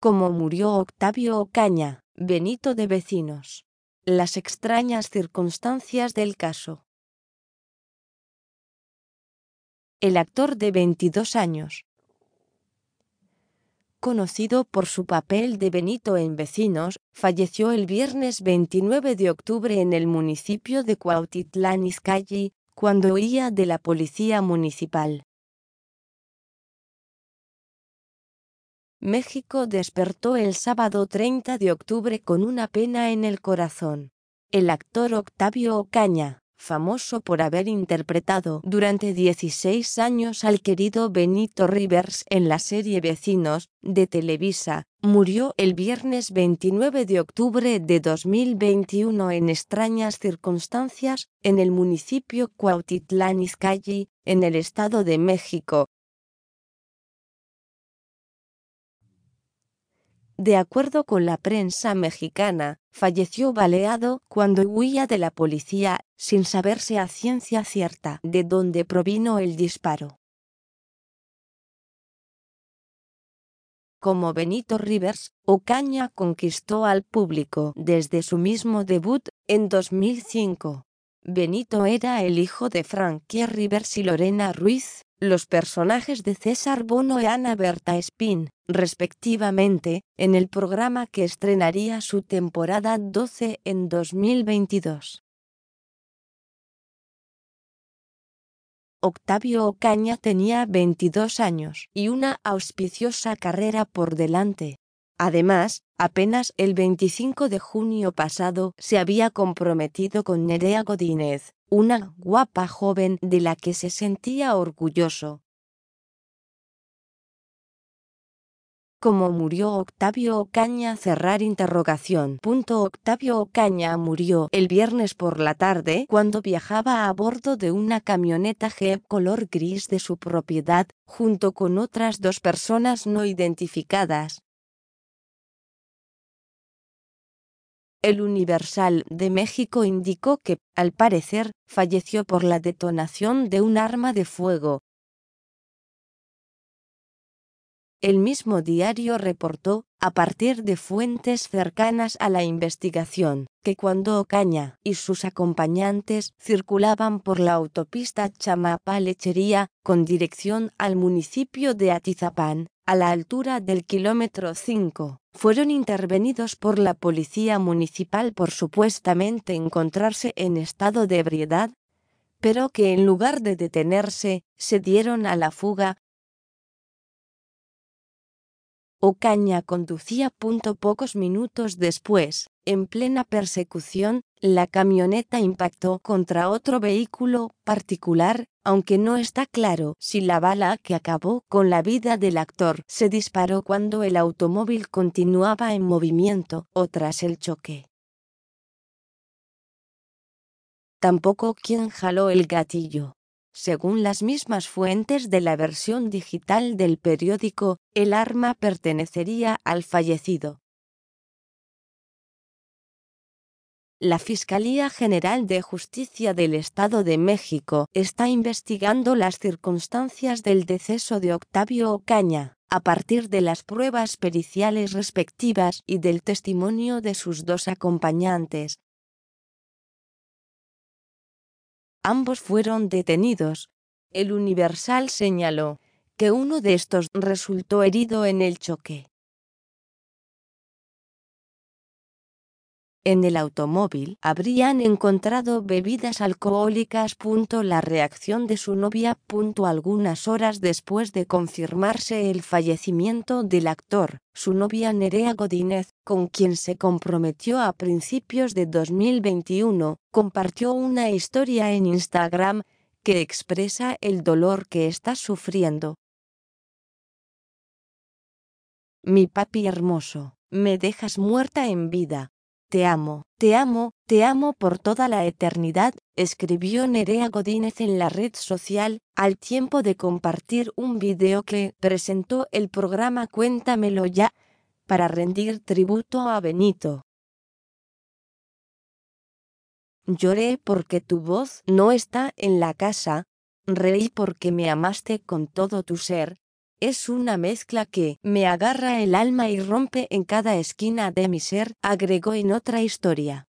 Cómo murió Octavio Ocaña, Benito de Vecinos. Las extrañas circunstancias del caso. El actor de 22 años, conocido por su papel de Benito en Vecinos, falleció el viernes 29 de octubre en el municipio de Cuautitlán Izcalli, cuando huía de la policía municipal. México despertó el sábado 30 de octubre con una pena en el corazón. El actor Octavio Ocaña, famoso por haber interpretado durante 16 años al querido Benito Rivers en la serie Vecinos, de Televisa, murió el viernes 29 de octubre de 2021 en extrañas circunstancias, en el municipio Cuautitlán Izcalli, en el Estado de México, De acuerdo con la prensa mexicana, falleció baleado cuando huía de la policía, sin saberse a ciencia cierta de dónde provino el disparo. Como Benito Rivers, Ocaña conquistó al público desde su mismo debut, en 2005. Benito era el hijo de Frankie Rivers y Lorena Ruiz, los personajes de César Bono y Ana Berta Spin, respectivamente, en el programa que estrenaría su temporada 12 en 2022. Octavio Ocaña tenía 22 años y una auspiciosa carrera por delante. Además, apenas el 25 de junio pasado se había comprometido con Nerea Godínez, una guapa joven de la que se sentía orgulloso. ¿Cómo murió Octavio Ocaña? Cerrar interrogación. Octavio Ocaña murió el viernes por la tarde cuando viajaba a bordo de una camioneta Jeep color gris de su propiedad, junto con otras dos personas no identificadas. El Universal de México indicó que, al parecer, falleció por la detonación de un arma de fuego. El mismo diario reportó, a partir de fuentes cercanas a la investigación, que cuando Ocaña y sus acompañantes circulaban por la autopista Chamapa-Lechería, con dirección al municipio de Atizapán, a la altura del kilómetro 5, fueron intervenidos por la policía municipal por supuestamente encontrarse en estado de ebriedad, pero que en lugar de detenerse, se dieron a la fuga. Ocaña conducía punto pocos minutos después, en plena persecución, la camioneta impactó contra otro vehículo particular, aunque no está claro si la bala que acabó con la vida del actor se disparó cuando el automóvil continuaba en movimiento o tras el choque. Tampoco quien jaló el gatillo. Según las mismas fuentes de la versión digital del periódico, el arma pertenecería al fallecido, La Fiscalía General de Justicia del Estado de México está investigando las circunstancias del deceso de Octavio Ocaña, a partir de las pruebas periciales respectivas y del testimonio de sus dos acompañantes. Ambos fueron detenidos. El Universal señaló que uno de estos resultó herido en el choque. En el automóvil habrían encontrado bebidas alcohólicas. La reacción de su novia. Algunas horas después de confirmarse el fallecimiento del actor, su novia Nerea Godínez, con quien se comprometió a principios de 2021, compartió una historia en Instagram que expresa el dolor que está sufriendo. Mi papi hermoso, me dejas muerta en vida, te amo, te amo, te amo por toda la eternidad, escribió Nerea Godínez en la red social, al tiempo de compartir un video que presentó el programa Cuéntamelo ya, para rendir tributo a Benito. Lloré porque tu voz no está en la casa, reí porque me amaste con todo tu ser, es una mezcla que me agarra el alma y rompe en cada esquina de mi ser, agregó en otra historia.